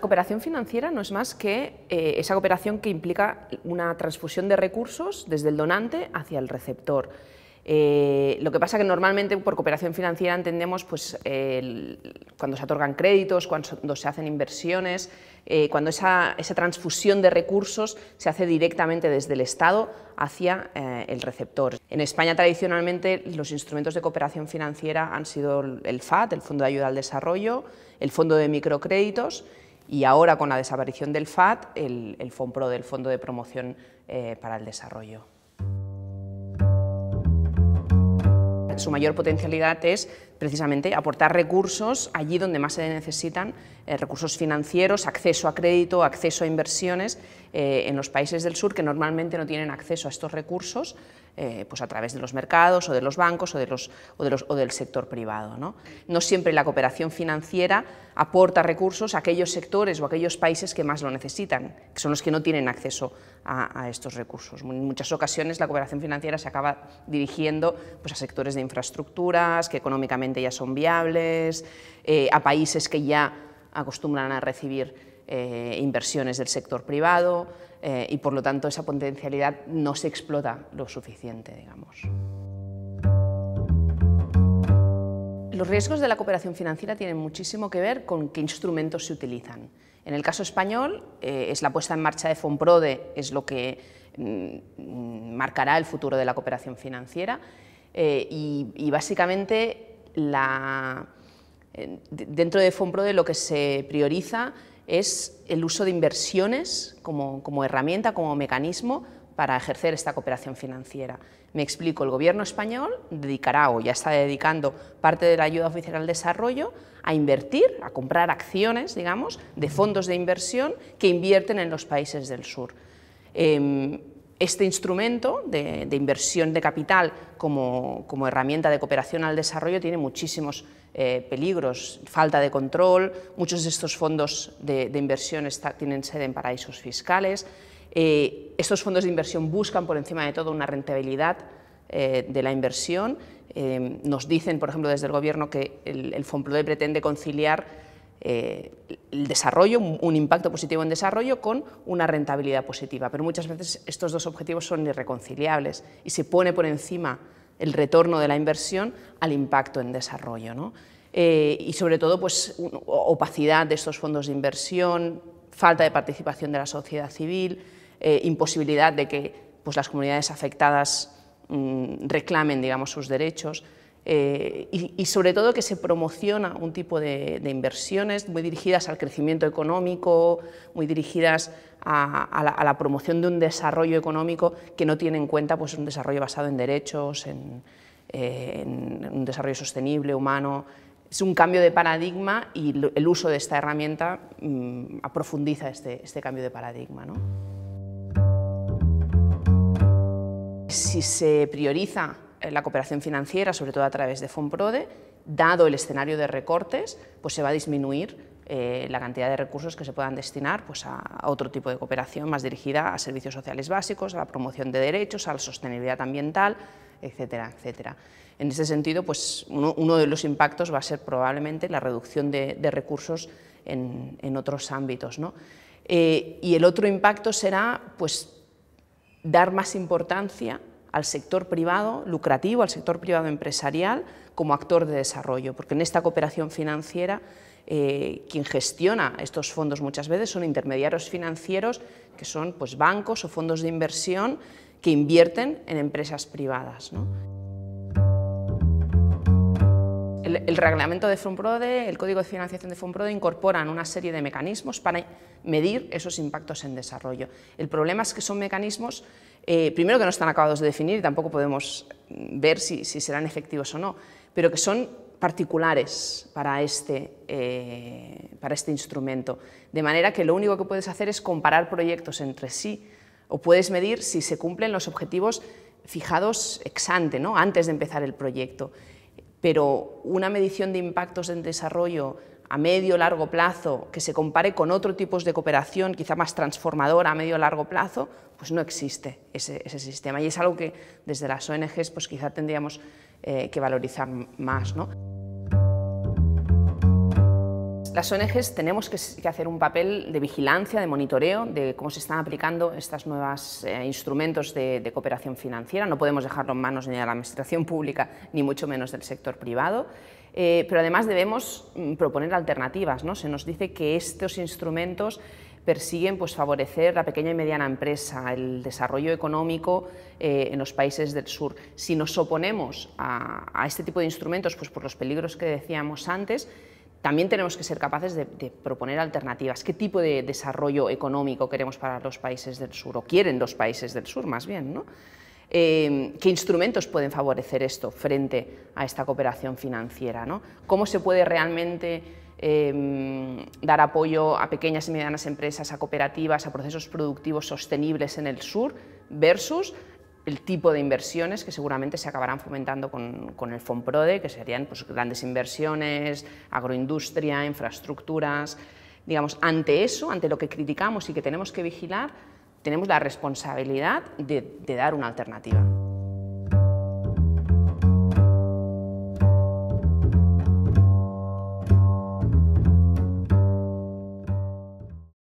cooperación financiera no es más que eh, esa cooperación que implica una transfusión de recursos desde el donante hacia el receptor. Eh, lo que pasa que normalmente por cooperación financiera entendemos pues, cuando se otorgan créditos, cuando se hacen inversiones, eh, cuando esa, esa, transfusión de recursos se hace directamente desde el Estado hacia el receptor. En España tradicionalmente los instrumentos de cooperación financiera han sido el FAT, el Fondo de Ayuda al Desarrollo, el Fondo de Microcréditos y ahora con la desaparición del FAT, el, del Fondo de Promoción eh, para el Desarrollo. su mayor potencialidad es precisamente aportar recursos allí donde más se necesitan, eh, recursos financieros, acceso a crédito, acceso a inversiones eh, en los países del sur que normalmente no tienen acceso a estos recursos eh, pues a través de los mercados o de los bancos o, de los, del sector privado. ¿no? ¿no? siempre la cooperación financiera aporta recursos a aquellos sectores o a aquellos países que más lo necesitan, que son los que no tienen acceso a, estos recursos. En muchas ocasiones la cooperación financiera se acaba dirigiendo pues, a sectores de infraestructuras que económicamente ya son viables, eh, a países que ya acostumbran a recibir eh, inversiones del sector privado eh, y por lo tanto esa potencialidad no se explota lo suficiente, digamos. Los riesgos de la cooperación financiera tienen muchísimo que ver con qué instrumentos se utilizan. En el caso español, eh, es la puesta en marcha de FONPRODE, es lo que mm, mm, marcará el futuro de la cooperación financiera eh, y, básicamente eh, dentro de FONPRODE lo que se prioriza es el uso de inversiones como herramienta, como mecanismo para ejercer esta cooperación financiera. Me explico, el gobierno español dedicará o ya está dedicando parte de la ayuda oficial al desarrollo a invertir, a comprar acciones, digamos, de fondos de inversión que invierten en los países del sur. Em, este instrumento de, inversión de capital como, herramienta de cooperación al desarrollo tiene muchísimos eh, peligros, falta de control, muchos de estos fondos de, inversión tienen sede en paraísos fiscales, eh, estos fondos de inversión buscan por encima de todo una rentabilidad eh, de la inversión. Eh, nos dicen, por ejemplo, desde el Gobierno que el, Fondo PLODE pretende conciliar el desarrollo, un, impacto positivo en desarrollo, con una rentabilidad positiva. Pero muchas veces estos dos objetivos son irreconciliables y se pone por encima el retorno de la inversión al impacto en desarrollo. y sobre todo pues, opacidad de estos fondos de inversión, falta de participación de la sociedad civil, eh, imposibilidad de que pues, las comunidades afectadas mm, reclamen digamos, sus derechos. Eh, y, sobre todo que se promociona un tipo de, inversiones muy dirigidas al crecimiento económico, muy dirigidas a, la, promoción de un desarrollo económico que no tiene en cuenta pues, un desarrollo basado en derechos, en, un desarrollo sostenible, humano. Es un cambio de paradigma y el uso de esta herramienta mm, profundiza este, este, cambio de paradigma. ¿no? si se prioriza eh, la cooperación financiera, sobre todo a través de FONPRODE, dado el escenario de recortes, pues se va a disminuir eh, la cantidad de recursos que se puedan destinar pues, a, otro tipo de cooperación más dirigida a servicios sociales básicos, a la promoción de derechos, a la sostenibilidad ambiental, etcétera, etcétera. En ese sentido, pues, uno, de los impactos va a ser probablemente la reducción de, recursos en, otros ámbitos. Eh, y el otro impacto será pues, dar más importancia al sector privado lucrativo, al sector privado empresarial, como actor de desarrollo, porque en esta cooperación financiera eh, quien gestiona estos fondos muchas veces son intermediarios financieros, que son pues, bancos o fondos de inversión que invierten en empresas privadas. El, reglamento de FONPRODE, el código de financiación de FONPRODE incorporan una serie de mecanismos para medir esos impactos en desarrollo. El problema es que son mecanismos eh, primero que no están acabados de definir y tampoco podemos mm, ver si, serán efectivos o no, pero que son particulares para este, eh, para este instrumento. De manera que lo único que puedes hacer es comparar proyectos entre sí o puedes medir si se cumplen los objetivos fijados ex ante, ¿no? antes de empezar el proyecto. Pero una medición de impactos en desarrollo a medio largo plazo que se compare con otro tipos de cooperación quizá más transformadora a medio largo plazo, pues no existe ese, sistema y es algo que desde las ONGs pues quizá tendríamos eh, que valorizar más. ¿no? Las ONGs tenemos que, hacer un papel de vigilancia, de monitoreo, de cómo se están aplicando estos nuevos eh, instrumentos de, cooperación financiera. No podemos dejarlo en manos ni de la Administración pública, ni mucho menos del sector privado. Eh, pero además debemos mm, proponer alternativas. ¿no? Se nos dice que estos instrumentos persiguen pues, favorecer la pequeña y mediana empresa, el desarrollo económico eh, en los países del sur. Si nos oponemos a, a este tipo de instrumentos, pues por los peligros que decíamos antes, también tenemos que ser capaces de, proponer alternativas. ¿Qué tipo de desarrollo económico queremos para los países del sur? ¿O quieren los países del sur, más bien? ¿no? Eh, ¿Qué instrumentos pueden favorecer esto frente a esta cooperación financiera? ¿Cómo se puede realmente em, dar apoyo a pequeñas y medianas empresas, a cooperativas, a procesos productivos sostenibles en el sur versus el tipo de inversiones que seguramente se acabarán fomentando con, con el FOMPRODE, que serían pues, grandes inversiones, agroindustria, infraestructuras. Digamos, ante eso, ante lo que criticamos y que tenemos que vigilar, tenemos la responsabilidad de dar una alternativa.